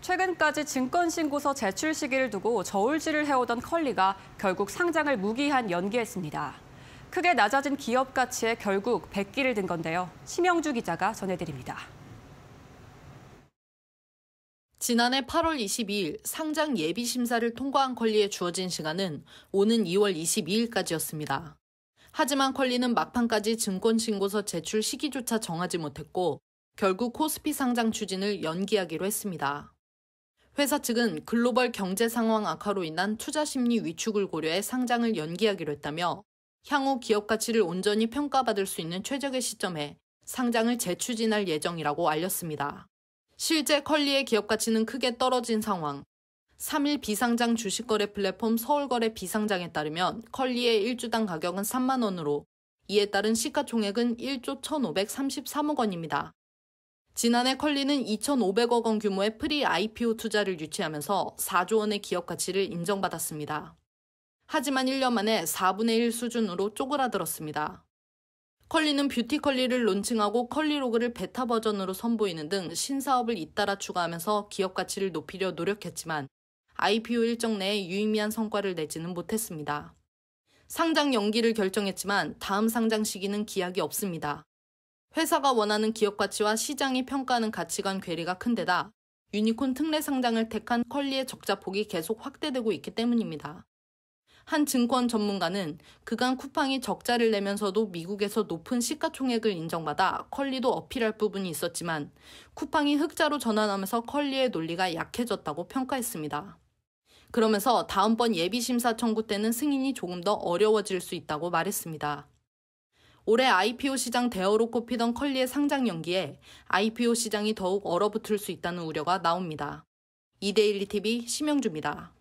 최근까지 증권신고서 제출 시기를 두고 저울질을 해오던 컬리가 결국 상장을 무기한 연기했습니다. 크게 낮아진 기업 가치에 결국 백기를 든 건데요. 심영주 기자가 전해드립니다. 지난해 8월 22일 상장 예비 심사를 통과한 컬리에 주어진 시간은 오는 2월 22일까지였습니다. 하지만 컬리는 막판까지 증권신고서 제출 시기조차 정하지 못했고 결국 코스피 상장 추진을 연기하기로 했습니다. 회사 측은 글로벌 경제 상황 악화로 인한 투자 심리 위축을 고려해 상장을 연기하기로 했다며 향후 기업 가치를 온전히 평가받을 수 있는 최적의 시점에 상장을 재추진할 예정이라고 알렸습니다. 실제 컬리의 기업 가치는 크게 떨어진 상황. 3일 비상장 주식거래 플랫폼 서울거래 비상장에 따르면 컬리의 1주당 가격은 3만원으로 이에 따른 시가총액은 1조 1,533억 원입니다. 지난해 컬리는 2,500억 원 규모의 프리 IPO 투자를 유치하면서 4조 원의 기업 가치를 인정받았습니다. 하지만 1년 만에 4분의 1 수준으로 쪼그라들었습니다. 컬리는 뷰티 컬리를 론칭하고 컬리로그를 베타 버전으로 선보이는 등 신사업을 잇따라 추가하면서 기업 가치를 높이려 노력했지만 IPO 일정 내에 유의미한 성과를 내지는 못했습니다. 상장 연기를 결정했지만 다음 상장 시기는 기약이 없습니다. 회사가 원하는 기업 가치와 시장이 평가하는 가치 간 괴리가 큰 데다 유니콘 특례 상장을 택한 컬리의 적자폭이 계속 확대되고 있기 때문입니다. 한 증권 전문가는 그간 쿠팡이 적자를 내면서도 미국에서 높은 시가총액을 인정받아 컬리도 어필할 부분이 있었지만 쿠팡이 흑자로 전환하면서 컬리의 논리가 약해졌다고 평가했습니다. 그러면서 다음번 예비심사 청구 때는 승인이 조금 더 어려워질 수 있다고 말했습니다. 올해 IPO 시장 대어로 꼽히던 컬리의 상장 연기에 IPO 시장이 더욱 얼어붙을 수 있다는 우려가 나옵니다. 이데일리TV 심영주입니다.